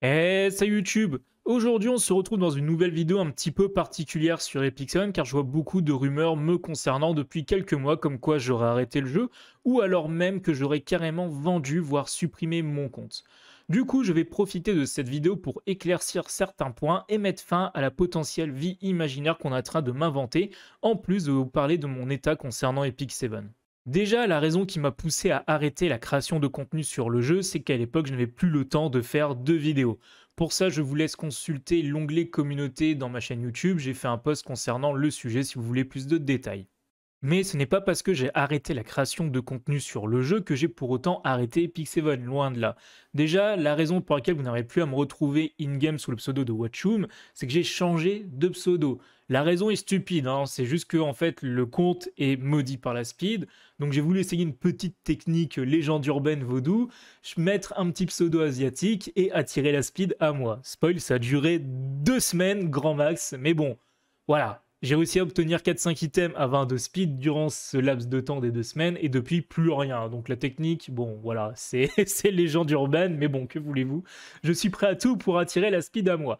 Hey, eh, salut YouTube Aujourd'hui, on se retrouve dans une nouvelle vidéo un petit peu particulière sur Epic Seven, car je vois beaucoup de rumeurs me concernant depuis quelques mois comme quoi j'aurais arrêté le jeu ou alors même que j'aurais carrément vendu voire supprimé mon compte. Du coup, je vais profiter de cette vidéo pour éclaircir certains points et mettre fin à la potentielle vie imaginaire qu'on est en train de m'inventer en plus de vous parler de mon état concernant Epic Seven. Déjà, la raison qui m'a poussé à arrêter la création de contenu sur le jeu, c'est qu'à l'époque, je n'avais plus le temps de faire deux vidéos. Pour ça, je vous laisse consulter l'onglet communauté dans ma chaîne YouTube. J'ai fait un post concernant le sujet si vous voulez plus de détails. Mais ce n'est pas parce que j'ai arrêté la création de contenu sur le jeu que j'ai pour autant arrêté Pixevon, loin de là. Déjà, la raison pour laquelle vous n'avez plus à me retrouver in-game sous le pseudo de Watchoom, c'est que j'ai changé de pseudo. La raison est stupide, hein. c'est juste que en fait le compte est maudit par la speed. Donc j'ai voulu essayer une petite technique euh, légende urbaine vaudou, mettre un petit pseudo asiatique et attirer la speed à moi. Spoil, ça a duré deux semaines grand max, mais bon, voilà. J'ai réussi à obtenir 4-5 items à 22 speed durant ce laps de temps des deux semaines et depuis plus rien. Donc la technique, bon voilà, c'est légende urbaine, mais bon, que voulez-vous Je suis prêt à tout pour attirer la speed à moi.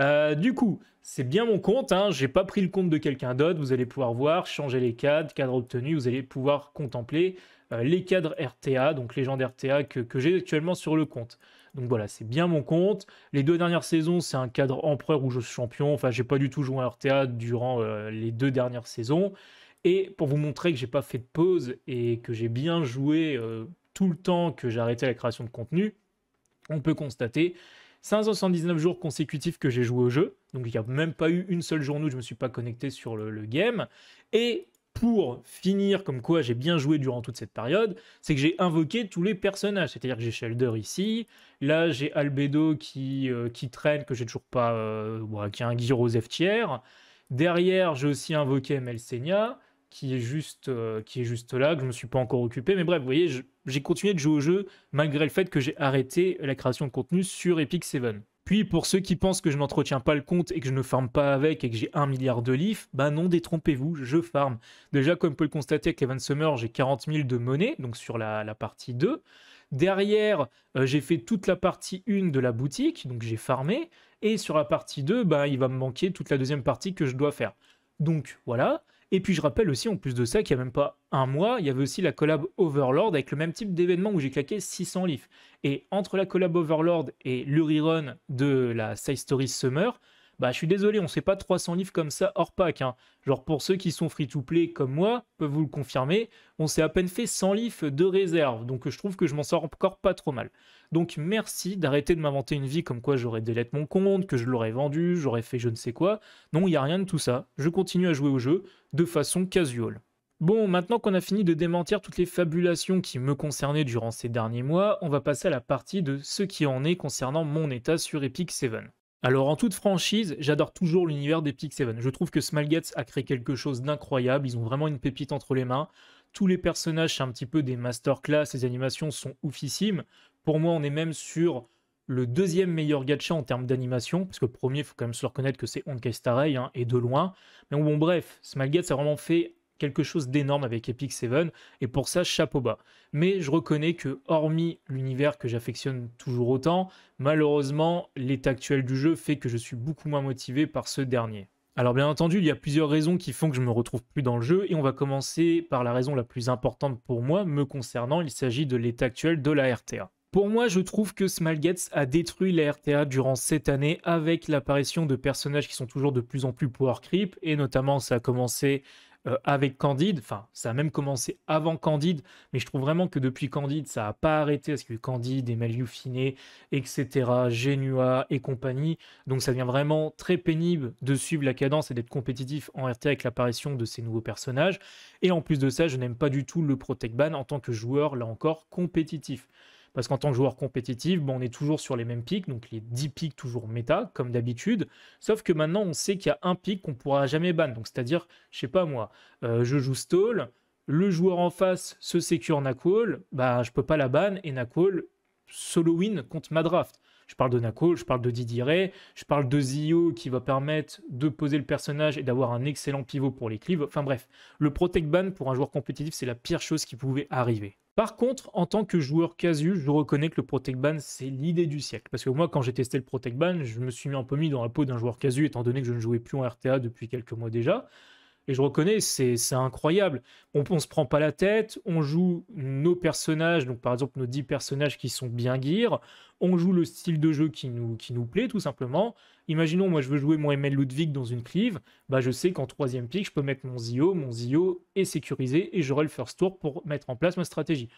Euh, du coup, c'est bien mon compte, hein. j'ai pas pris le compte de quelqu'un d'autre, vous allez pouvoir voir, changer les cadres, cadres obtenus, vous allez pouvoir contempler euh, les cadres RTA, donc les gens d'RTA que, j'ai actuellement sur le compte. Donc voilà, c'est bien mon compte. Les deux dernières saisons, c'est un cadre empereur ou je suis champion. Enfin, j'ai pas du tout joué à RTA durant euh, les deux dernières saisons. Et pour vous montrer que j'ai pas fait de pause et que j'ai bien joué tout le temps que j'ai arrêté la création de contenu, on peut constater 579 jours consécutifs que j'ai joué au jeu. Donc il n'y a même pas eu une seule journée où je ne me suis pas connecté sur le, game. Et pour finir, comme quoi j'ai bien joué durant toute cette période, c'est que j'ai invoqué tous les personnages. C'est-à-dire que j'ai Shelder ici, là j'ai Albedo qui, euh, qui traîne, que j'ai toujours pas. Euh, qui a un Guy Derrière, j'ai aussi invoqué Melsenia qui est juste, euh, qui est juste là, que je ne me suis pas encore occupé. Mais bref, vous voyez, j'ai continué de jouer au jeu malgré le fait que j'ai arrêté la création de contenu sur Epic Seven. Puis pour ceux qui pensent que je n'entretiens pas le compte et que je ne farme pas avec et que j'ai un milliard de livres, ben bah non, détrompez-vous, je farme. Déjà, comme peut le constater avec Evan Summer, j'ai 40 000 de monnaie, donc sur la, la partie 2. Derrière, euh, j'ai fait toute la partie 1 de la boutique, donc j'ai farmé. Et sur la partie 2, bah, il va me manquer toute la deuxième partie que je dois faire. Donc voilà. Et puis je rappelle aussi, en plus de ça, qu'il n'y a même pas un mois, il y avait aussi la collab Overlord avec le même type d'événement où j'ai claqué 600 livres. Et entre la collab Overlord et le rerun de la Side Story Summer, bah je suis désolé, on ne sait pas 300 livres comme ça hors pack. Hein. Genre pour ceux qui sont free-to-play comme moi, peuvent vous le confirmer, on s'est à peine fait 100 livres de réserve. Donc je trouve que je m'en sors encore pas trop mal. Donc merci d'arrêter de m'inventer une vie comme quoi j'aurais de mon compte, que je l'aurais vendu, j'aurais fait je ne sais quoi. Non, il n'y a rien de tout ça. Je continue à jouer au jeu de façon casual. Bon, maintenant qu'on a fini de démentir toutes les fabulations qui me concernaient durant ces derniers mois, on va passer à la partie de ce qui en est concernant mon état sur Epic 7. Alors en toute franchise, j'adore toujours l'univers des Pix Seven. Je trouve que Smalgets a créé quelque chose d'incroyable, ils ont vraiment une pépite entre les mains. Tous les personnages, c'est un petit peu des masterclass, les animations sont oufissimes. Pour moi, on est même sur le deuxième meilleur gacha en termes d'animation, parce que le premier, il faut quand même se reconnaître que c'est Honkai Star hein, et de loin. Mais bon, bref, Smalgets a vraiment fait quelque chose d'énorme avec Epic Seven, et pour ça, chapeau bas. Mais je reconnais que, hormis l'univers que j'affectionne toujours autant, malheureusement, l'état actuel du jeu fait que je suis beaucoup moins motivé par ce dernier. Alors bien entendu, il y a plusieurs raisons qui font que je me retrouve plus dans le jeu et on va commencer par la raison la plus importante pour moi me concernant, il s'agit de l'état actuel de la RTA. Pour moi, je trouve que Smalgets a détruit la RTA durant cette année avec l'apparition de personnages qui sont toujours de plus en plus power creep et notamment ça a commencé euh, avec Candide. Enfin, ça a même commencé avant Candide, mais je trouve vraiment que depuis Candide, ça n'a pas arrêté, parce que Candide, Emma Finet, etc., Genua et compagnie. Donc ça devient vraiment très pénible de suivre la cadence et d'être compétitif en RT avec l'apparition de ces nouveaux personnages. Et en plus de ça, je n'aime pas du tout le Protect Ban en tant que joueur, là encore, compétitif. Parce qu'en tant que joueur compétitif, bon, on est toujours sur les mêmes pics, donc les 10 pics toujours méta, comme d'habitude. Sauf que maintenant, on sait qu'il y a un pic qu'on ne pourra jamais ban. Donc, c'est-à-dire, je sais pas moi, euh, je joue stall, le joueur en face se sécure Nakul, bah, je peux pas la ban et Nakul solo win contre ma draft. Je parle de Nako, je parle de Didier je parle de Zio qui va permettre de poser le personnage et d'avoir un excellent pivot pour les cleaves. Enfin bref, le protect ban pour un joueur compétitif, c'est la pire chose qui pouvait arriver. Par contre, en tant que joueur casu, je reconnais que le Protect Ban, c'est l'idée du siècle. Parce que moi, quand j'ai testé le Protect Ban, je me suis un peu mis dans la peau d'un joueur casu, étant donné que je ne jouais plus en RTA depuis quelques mois déjà. Et je reconnais, c'est incroyable. On, ne se prend pas la tête, on joue nos personnages, donc par exemple nos 10 personnages qui sont bien gear, on joue le style de jeu qui nous, plaît tout simplement. Imaginons, moi je veux jouer mon ML Ludwig dans une clive, bah je sais qu'en troisième pick, je peux mettre mon Zio, mon Zio est sécurisé et j'aurai le first tour pour mettre en place ma stratégie.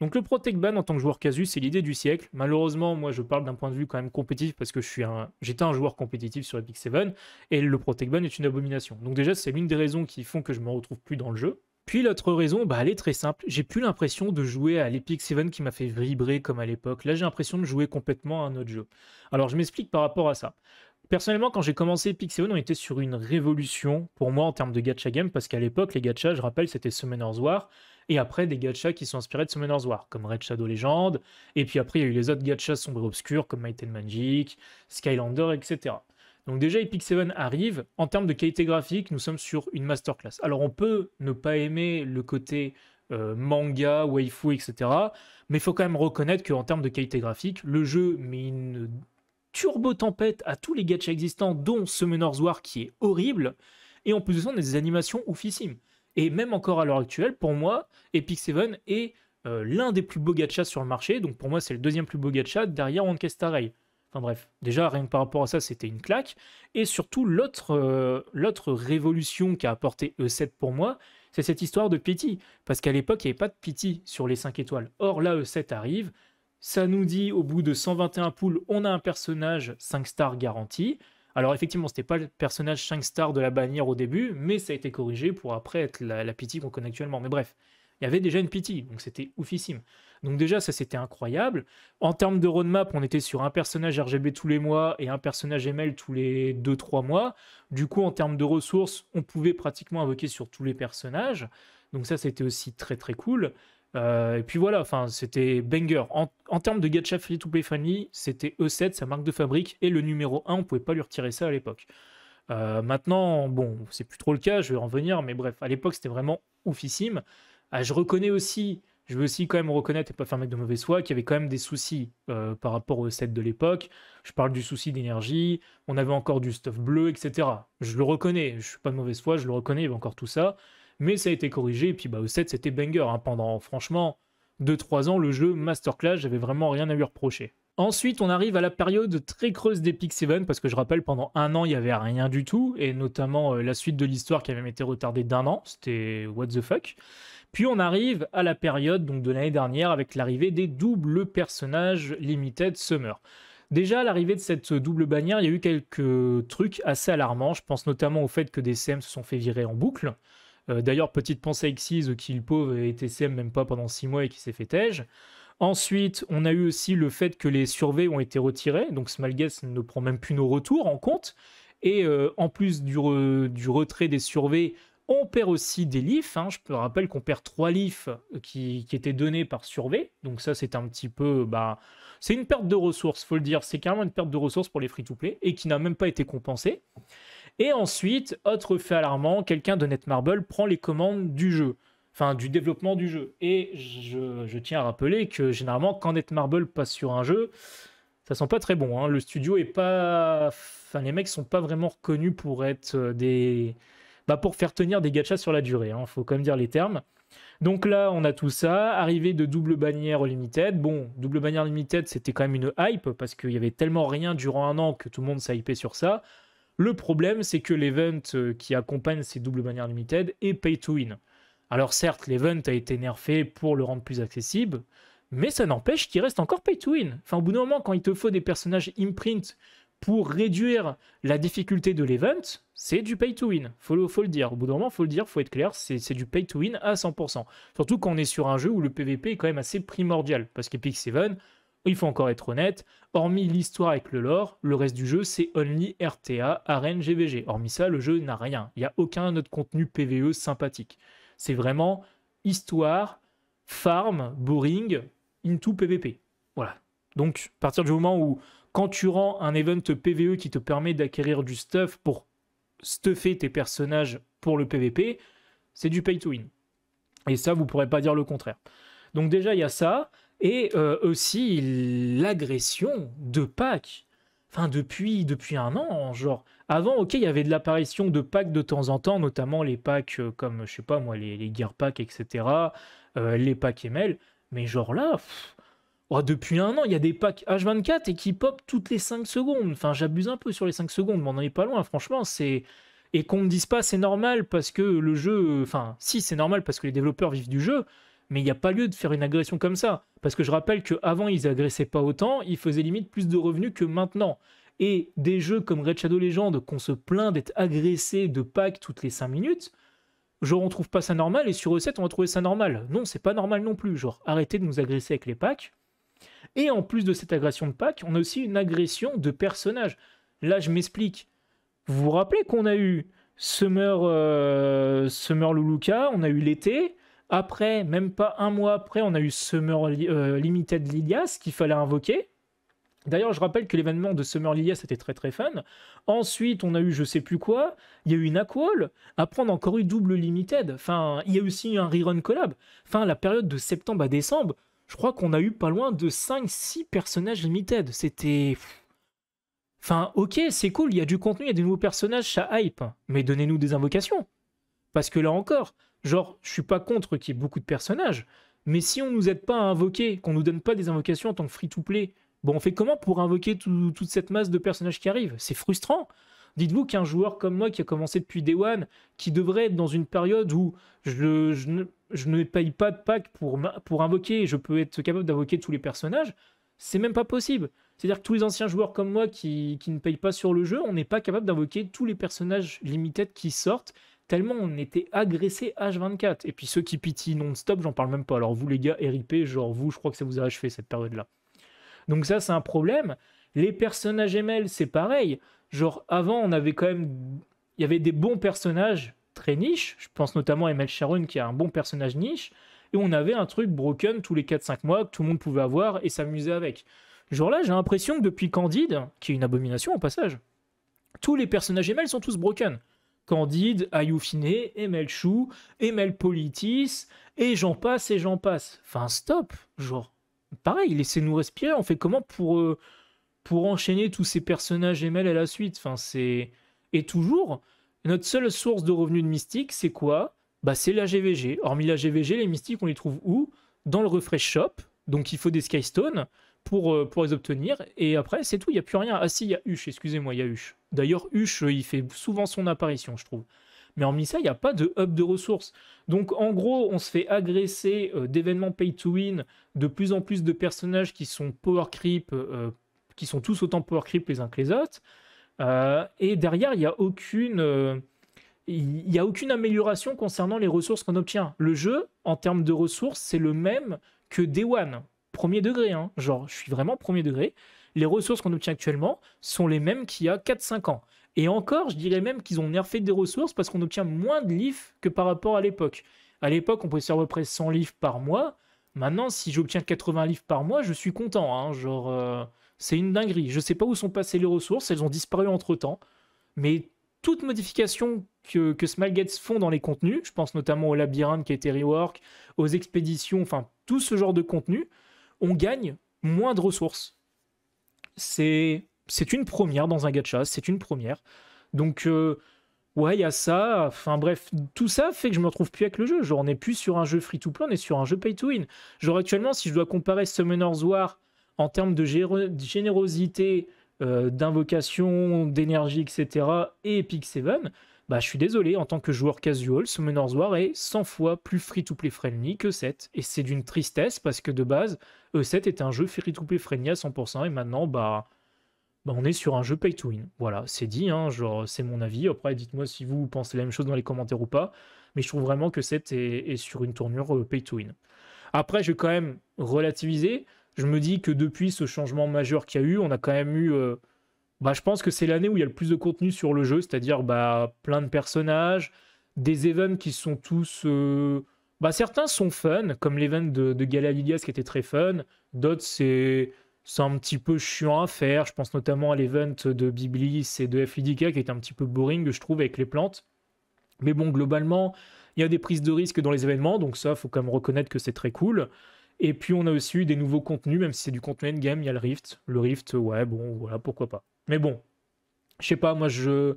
Donc le Protect Ban en tant que joueur casu, c'est l'idée du siècle. Malheureusement, moi je parle d'un point de vue quand même compétitif parce que je suis un, j'étais un joueur compétitif sur Epic 7 et le Protect Ban est une abomination. Donc déjà, c'est l'une des raisons qui font que je me retrouve plus dans le jeu. Puis l'autre raison, bah, elle est très simple. J'ai plus l'impression de jouer à l'Epic 7 qui m'a fait vibrer comme à l'époque. Là, j'ai l'impression de jouer complètement à un autre jeu. Alors, je m'explique par rapport à ça. Personnellement, quand j'ai commencé Seven, on était sur une révolution pour moi en termes de gacha game, parce qu'à l'époque, les gachas, je rappelle, c'était Summoner's War, et après des gachas qui sont inspirés de Summoner's War, comme Red Shadow Legend, et puis après, il y a eu les autres gachas sombres et obscurs, comme Might and Magic, Skylander, etc. Donc déjà, Epic 7 arrive. En termes de qualité graphique, nous sommes sur une masterclass. Alors on peut ne pas aimer le côté euh, manga, waifu, etc. Mais il faut quand même reconnaître qu'en termes de qualité graphique, le jeu met turbo-tempête à tous les gachas existants, dont Summoner's War qui est horrible, et en plus de ça, on a des animations oufissimes. Et même encore à l'heure actuelle, pour moi, Epic Seven est euh, l'un des plus beaux gachas sur le marché, donc pour moi, c'est le deuxième plus beau gacha derrière Rankest Enfin bref, déjà rien que par rapport à ça, c'était une claque. Et surtout, l'autre, euh, l'autre révolution qu'a apporté E7 pour moi, c'est cette histoire de Pity. Parce qu'à l'époque, il n'y avait pas de Pity sur les 5 étoiles. Or là, E7 arrive, ça nous dit au bout de 121 poules, on a un personnage 5 stars garanti. Alors effectivement, n'était pas le personnage 5 stars de la bannière au début, mais ça a été corrigé pour après être la, la pity qu'on connaît actuellement. Mais bref, il y avait déjà une pity, donc c'était oufissime. Donc déjà, ça c'était incroyable. En termes de roadmap, on était sur un personnage RGB tous les mois et un personnage ML tous les 2-3 mois. Du coup, en termes de ressources, on pouvait pratiquement invoquer sur tous les personnages. Donc ça, c'était aussi très très cool. Euh, et puis voilà, enfin, c'était banger. En, termes de gacha free to play friendly, c'était E7, sa marque de fabrique, et le numéro 1, on pouvait pas lui retirer ça à l'époque. Euh, maintenant, bon, c'est plus trop le cas, je vais en venir, mais bref, à l'époque, c'était vraiment oufissime. Ah, je reconnais aussi, je veux aussi quand même reconnaître et pas faire mettre de mauvais soi qu'il y avait quand même des soucis euh, par rapport au E7 de l'époque. Je parle du souci d'énergie, on avait encore du stuff bleu, etc. Je le reconnais, je suis pas de mauvais foi, je le reconnais, il y avait encore tout ça mais ça a été corrigé. Et puis bah, au 7, c'était banger. Hein. Pendant franchement 2-3 ans, le jeu Masterclass, j'avais vraiment rien à lui reprocher. Ensuite, on arrive à la période très creuse d'Epic Seven, parce que je rappelle, pendant un an, il n'y avait rien du tout, et notamment euh, la suite de l'histoire qui avait même été retardée d'un an, c'était what the fuck. Puis on arrive à la période donc, de l'année dernière avec l'arrivée des doubles personnages Limited Summer. Déjà, à l'arrivée de cette double bannière, il y a eu quelques trucs assez alarmants. Je pense notamment au fait que des CM se sont fait virer en boucle. Euh, d'ailleurs, petite pensée à Xyz, qui le pauvre a CM même pas pendant 6 mois et qui s'est fait tège. Ensuite, on a eu aussi le fait que les surveys ont été retirés, donc Smalgas ne prend même plus nos retours en compte. Et euh, en plus du, retrait des surveys, on perd aussi des leafs. Hein. Je rappelle qu'on perd trois leafs euh, qui, étaient donnés par survey. Donc ça, c'est un petit peu... Bah, c'est une perte de ressources, faut le dire. C'est carrément une perte de ressources pour les free-to-play et qui n'a même pas été compensée. Et ensuite, autre fait alarmant, quelqu'un de Netmarble prend les commandes du jeu, enfin du développement du jeu. Et je, tiens à rappeler que généralement, quand Netmarble passe sur un jeu, ça sent pas très bon. Hein. Le studio est pas, enfin les mecs sont pas vraiment reconnus pour être euh, des, bah, pour faire tenir des gachas sur la durée. Hein. Faut quand même dire les termes. Donc là, on a tout ça. Arrivée de double bannière limited. Bon, double bannière limited, c'était quand même une hype parce qu'il y avait tellement rien durant un an que tout le monde s'hypait sur ça. Le problème, c'est que l'event euh, qui accompagne ces doubles bannières limited est pay to win. Alors certes, l'event a été nerfé pour le rendre plus accessible, mais ça n'empêche qu'il reste encore pay to win. Enfin, au bout d'un moment, quand il te faut des personnages imprint pour réduire la difficulté de l'event, c'est du pay to win. Faut, faut le dire. Au bout d'un moment, faut le dire, faut être clair, c'est du pay to win à 100%. Surtout quand on est sur un jeu où le PVP est quand même assez primordial. Parce qu'Epic 7 il faut encore être honnête, hormis l'histoire avec le lore, le reste du jeu c'est only RTA, arène, GVG. Hormis ça, le jeu n'a rien. Il n'y a aucun autre contenu PVE sympathique. C'est vraiment histoire, farm, boring, into PVP. Voilà. Donc, à partir du moment où, quand tu rends un event PVE qui te permet d'acquérir du stuff pour stuffer tes personnages pour le PVP, c'est du pay to win. Et ça, vous ne pourrez pas dire le contraire. Donc, déjà, il y a ça et euh, aussi l'agression de packs. Enfin, depuis, depuis un an, hein, genre. Avant, ok, il y avait de l'apparition de packs de temps en temps, notamment les packs euh, comme, je sais pas moi, les, les packs etc., euh, les packs ML, mais genre là, oh, depuis un an, il y a des packs H24 et qui pop toutes les 5 secondes. Enfin, j'abuse un peu sur les 5 secondes, mais on n'en est pas loin, franchement, c'est et qu'on ne dise pas c'est normal parce que le jeu, enfin si c'est normal parce que les développeurs vivent du jeu, mais il n'y a pas lieu de faire une agression comme ça. Parce que je rappelle qu'avant, ils agressaient pas autant, ils faisaient limite plus de revenus que maintenant. Et des jeux comme Red Shadow Legend qu'on se plaint d'être agressés de packs toutes les 5 minutes, genre on trouve pas ça normal, et sur E7, on va trouver ça normal. Non, c'est pas normal non plus. Genre, arrêtez de nous agresser avec les packs. Et en plus de cette agression de packs, on a aussi une agression de personnages. Là, je m'explique. Vous vous rappelez qu'on a eu Summer, euh, Summer Luluka, on a eu l'été, après, même pas un mois après, on a eu Summer euh, Limited Lilias qu'il fallait invoquer. D'ailleurs, je rappelle que l'événement de Summer Lilias était très très fun. Ensuite, on a eu je sais plus quoi. Il y a eu une Après, on a encore eu Double Limited. Enfin, il y a aussi un Rerun Collab. Enfin, la période de septembre à décembre, je crois qu'on a eu pas loin de 5-6 personnages Limited. C'était. Enfin, ok, c'est cool, il y a du contenu, il y a des nouveaux personnages, ça hype. Mais donnez-nous des invocations. Parce que là encore, Genre, je suis pas contre qu'il y ait beaucoup de personnages, mais si on nous aide pas à invoquer, qu'on nous donne pas des invocations en tant que free-to-play, bon, on fait comment pour invoquer toute cette masse de personnages qui arrivent C'est frustrant. Dites-vous qu'un joueur comme moi qui a commencé depuis Day One, qui devrait être dans une période où je, ne, paye pas de pack pour, pour invoquer, je peux être capable d'invoquer tous les personnages, c'est même pas possible. C'est-à-dire que tous les anciens joueurs comme moi qui, qui, ne payent pas sur le jeu, on n'est pas capable d'invoquer tous les personnages limited qui sortent tellement on était agressé H24. Et puis ceux qui pitient non-stop, j'en parle même pas. Alors vous les gars, RIP, genre vous, je crois que ça vous a achevé cette période-là. Donc ça, c'est un problème. Les personnages ML, c'est pareil. Genre avant, on avait quand même... Il y avait des bons personnages très niches. Je pense notamment à ML Sharon qui a un bon personnage niche. Et on avait un truc broken tous les 4-5 mois que tout le monde pouvait avoir et s'amuser avec. Genre là, j'ai l'impression que depuis Candide, qui est une abomination au passage, tous les personnages ML sont tous broken. Candide, Ayoufiné, Emel Chou, Emel Politis, et j'en passe, et j'en passe. Enfin, stop, genre, pareil, laissez-nous respirer, on fait comment pour, euh, pour enchaîner tous ces personnages Emel à la suite Enfin, c'est... Et toujours, notre seule source de revenus de mystique, c'est quoi Bah, c'est la GVG. Hormis la GVG, les mystiques, on les trouve où Dans le Refresh Shop, donc il faut des Skystones, euh, pour, les obtenir. Et après, c'est tout, il n'y a plus rien. Ah si, il y a Huche, excusez-moi, il y a Huche. D'ailleurs, Huche, euh, il fait souvent son apparition, je trouve. Mais en ça, il n'y a pas de hub de ressources. Donc en gros, on se fait agresser euh, d'événements pay to win, de plus en plus de personnages qui sont power creep, qui sont tous autant power creep les uns que les autres. et derrière, il n'y a aucune. a aucune amélioration concernant les ressources qu'on obtient. Le jeu, en termes de ressources, c'est le même que Day One premier degré. Hein. Genre, je suis vraiment premier degré. Les ressources qu'on obtient actuellement sont les mêmes qu'il y a 4-5 ans. Et encore, je dirais même qu'ils ont nerfé des ressources parce qu'on obtient moins de livres que par rapport à l'époque. À l'époque, on pouvait faire à peu près 100 livres par mois. Maintenant, si j'obtiens 80 livres par mois, je suis content. Hein. Genre, euh, c'est une dinguerie. Je sais pas où sont passées les ressources, elles ont disparu entre temps. Mais toute modification que, que font dans les contenus, je pense notamment au labyrinthe qui a été rework, aux expéditions, enfin tout ce genre de contenu, on gagne moins de ressources. C'est une première dans un gacha, c'est une première. Donc, euh, ouais, il y a ça. Enfin, bref, tout ça fait que je me retrouve plus avec le jeu. Genre, on n'est plus sur un jeu free-to-play, on est sur un jeu pay-to-win. Genre, actuellement, si je dois comparer Summoner's War en termes de générosité, euh, d'invocation, d'énergie, etc., et Epic Seven, bah, je suis désolé, en tant que joueur casual, Summoner's War est 100 fois plus free-to-play friendly que 7. Et c'est d'une tristesse parce que de base, E7 était un jeu ferry to play Frenia 100%, et maintenant, bah, bah, on est sur un jeu pay-to-win. Voilà, c'est dit, hein, genre, c'est mon avis. Après, dites-moi si vous pensez la même chose dans les commentaires ou pas, mais je trouve vraiment que 7 est, sur une tournure euh, pay-to-win. Après, je vais quand même relativiser. Je me dis que depuis ce changement majeur qu'il y a eu, on a quand même eu... Euh, bah, je pense que c'est l'année où il y a le plus de contenu sur le jeu, c'est-à-dire bah, plein de personnages, des events qui sont tous... Euh, bah, certains sont fun, comme l'event de, de ce qui était très fun. D'autres, c'est un petit peu chiant à faire. Je pense notamment à l'event de Biblis et de Lidica, qui était un petit peu boring, je trouve, avec les plantes. Mais bon, globalement, il y a des prises de risque dans les événements, donc ça, faut quand même reconnaître que c'est très cool. Et puis, on a aussi eu des nouveaux contenus, même si c'est du contenu endgame, il y a le Rift. Le Rift, ouais, bon, voilà, pourquoi pas. Mais bon, je sais pas, moi je.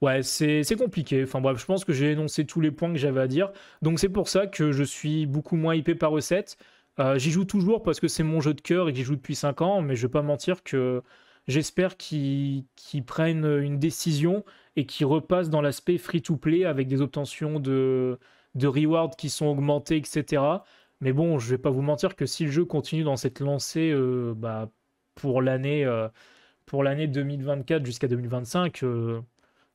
Ouais, c'est compliqué. Enfin bref, je pense que j'ai énoncé tous les points que j'avais à dire. Donc c'est pour ça que je suis beaucoup moins hypé par recette. Euh, j'y joue toujours parce que c'est mon jeu de cœur et que j'y joue depuis 5 ans, mais je vais pas mentir que j'espère qu'ils prennent une décision et qu'ils repassent dans l'aspect free-to-play avec des obtentions de, de rewards qui sont augmentées, etc. Mais bon, je vais pas vous mentir que si le jeu continue dans cette lancée euh, bah, pour l'année. Euh, pour l'année 2024 jusqu'à 2025, euh,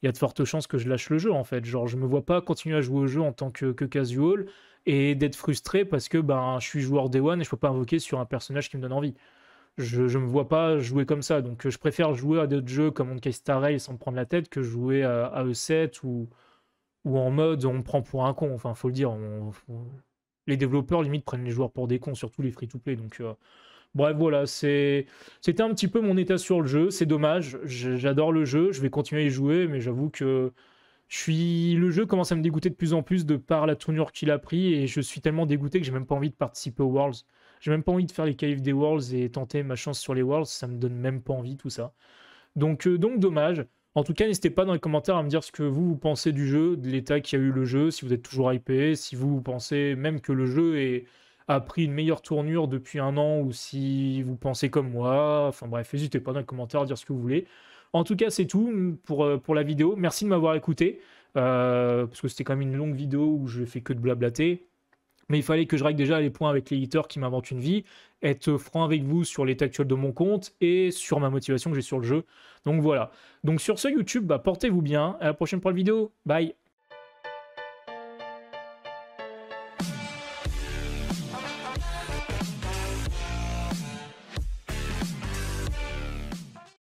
il y a de fortes chances que je lâche le jeu en fait. Genre, je me vois pas continuer à jouer au jeu en tant que, que casual et d'être frustré parce que ben, je suis joueur Day One et je peux pas invoquer sur un personnage qui me donne envie. Je, ne me vois pas jouer comme ça, donc je préfère jouer à d'autres jeux comme Honkai Star Rail sans me prendre la tête que jouer à, E7 ou, ou en mode on me prend pour un con. Enfin, faut le dire, les développeurs limite prennent les joueurs pour des cons, surtout les free-to-play. Donc, euh, Bref, voilà, c'est, c'était un petit peu mon état sur le jeu. C'est dommage, j'adore le jeu, je vais continuer à y jouer, mais j'avoue que je suis, le jeu commence à me dégoûter de plus en plus de par la tournure qu'il a pris, et je suis tellement dégoûté que j'ai même pas envie de participer aux Worlds. J'ai même pas envie de faire les caves des Worlds et tenter ma chance sur les Worlds, ça me donne même pas envie tout ça. Donc, euh, donc dommage. En tout cas, n'hésitez pas dans les commentaires à me dire ce que vous, pensez du jeu, de l'état y a eu le jeu, si vous êtes toujours hypé, si vous pensez même que le jeu est a pris une meilleure tournure depuis un an ou si vous pensez comme moi. Enfin bref, n'hésitez pas dans les commentaires à dire ce que vous voulez. En tout cas, c'est tout pour, euh, pour la vidéo. Merci de m'avoir écouté. Euh, parce que c'était quand même une longue vidéo où je fais que de blablater. Mais il fallait que je règle déjà les points avec l'éditeur qui m'invente une vie, être franc avec vous sur l'état actuel de mon compte et sur ma motivation que j'ai sur le jeu. Donc voilà. Donc sur ce YouTube, bah, portez-vous bien. À la prochaine pour la vidéo. Bye.